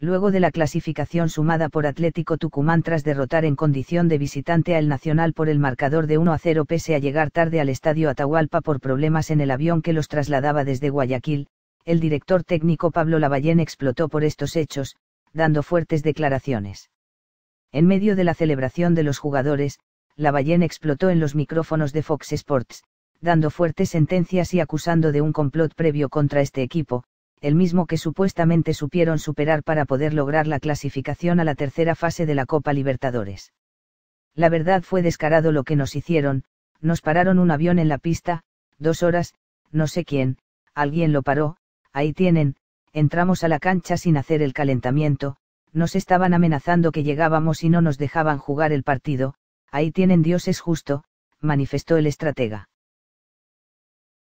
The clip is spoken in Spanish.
luego de la clasificación sumada por Atlético Tucumán tras derrotar en condición de visitante al Nacional por el marcador de 1 a 0 pese a llegar tarde al estadio Atahualpa por problemas en el avión que los trasladaba desde Guayaquil, el director técnico Pablo Lavallén explotó por estos hechos, dando fuertes declaraciones. En medio de la celebración de los jugadores, Lavallén explotó en los micrófonos de Fox Sports, dando fuertes sentencias y acusando de un complot previo contra este equipo, el mismo que supuestamente supieron superar para poder lograr la clasificación a la tercera fase de la Copa Libertadores. La verdad fue descarado lo que nos hicieron, nos pararon un avión en la pista, dos horas, no sé quién, alguien lo paró, ahí tienen, entramos a la cancha sin hacer el calentamiento, nos estaban amenazando que llegábamos y no nos dejaban jugar el partido, ahí tienen Dios es justo, manifestó el estratega.